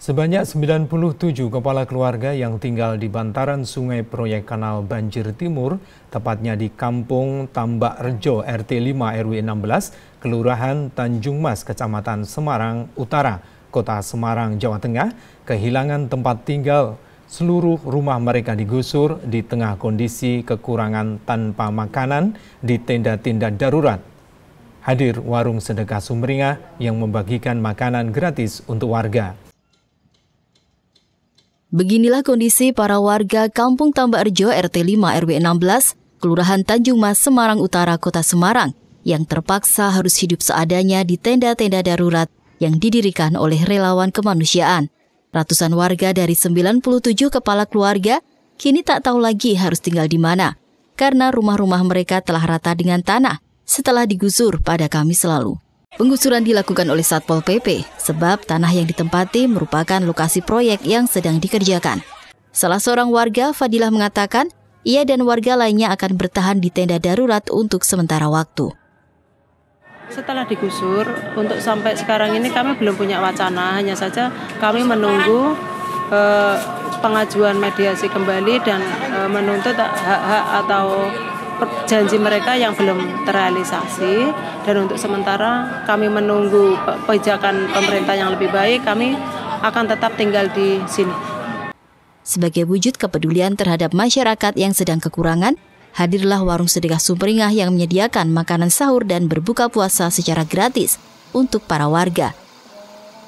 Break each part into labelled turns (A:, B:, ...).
A: Sebanyak 97 kepala keluarga yang tinggal di bantaran sungai proyek kanal banjir timur, tepatnya di Kampung Tambak Rejo RT 5 RW 16, Kelurahan Tanjung Mas, Kecamatan Semarang Utara, Kota Semarang, Jawa Tengah, kehilangan tempat tinggal. Seluruh rumah mereka digusur di tengah kondisi kekurangan tanpa makanan di tenda-tenda darurat. Hadir warung sedekah Sumringah yang membagikan makanan gratis untuk warga.
B: Beginilah kondisi para warga Kampung Tambak Rejo RT 5 RW 16, Kelurahan Tanjung Mas, Semarang Utara, Kota Semarang, yang terpaksa harus hidup seadanya di tenda-tenda darurat yang didirikan oleh relawan kemanusiaan. Ratusan warga dari 97 kepala keluarga kini tak tahu lagi harus tinggal di mana, karena rumah-rumah mereka telah rata dengan tanah setelah digusur pada Kamis lalu. Penggusuran dilakukan oleh Satpol PP sebab tanah yang ditempati merupakan lokasi proyek yang sedang dikerjakan. Salah seorang warga, Fadilah mengatakan, ia dan warga lainnya akan bertahan di tenda darurat untuk sementara waktu.
C: Setelah digusur, untuk sampai sekarang ini kami belum punya wacana, hanya saja kami menunggu eh, pengajuan mediasi kembali dan eh, menuntut hak-hak atau janji mereka yang belum terrealisasi dan untuk sementara kami menunggu kebijakan pemerintah yang lebih baik kami
B: akan tetap tinggal di sini. Sebagai wujud kepedulian terhadap masyarakat yang sedang kekurangan, hadirlah warung sedekah sumringah yang menyediakan makanan sahur dan berbuka puasa secara gratis untuk para warga.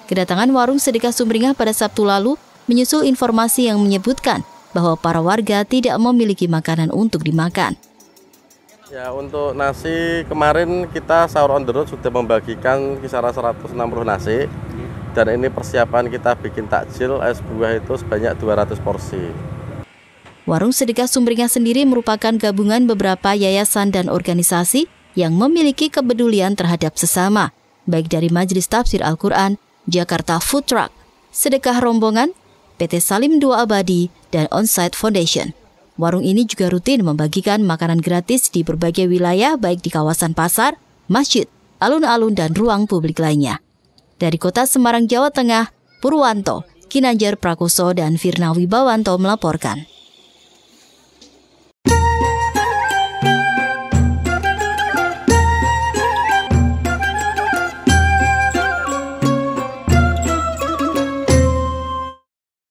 B: Kedatangan warung sedekah sumringah pada Sabtu lalu menyusul informasi yang menyebutkan bahwa para warga tidak memiliki makanan untuk dimakan.
D: Ya untuk nasi kemarin kita sahur on the road sudah membagikan kisaran 160 nasi dan ini persiapan kita bikin takjil es buah itu sebanyak 200 porsi.
B: Warung Sedekah Sumringah sendiri merupakan gabungan beberapa yayasan dan organisasi yang memiliki kepedulian terhadap sesama, baik dari Majelis Tafsir Al-Quran, Jakarta Food Truck, Sedekah Rombongan, PT Salim Dua Abadi, dan Onsite Foundation. Warung ini juga rutin membagikan makanan gratis di berbagai wilayah baik di kawasan pasar, masjid, alun-alun, dan ruang publik lainnya. Dari kota Semarang, Jawa Tengah, Purwanto, Kinanjar Prakoso, dan Firna Wibawanto melaporkan.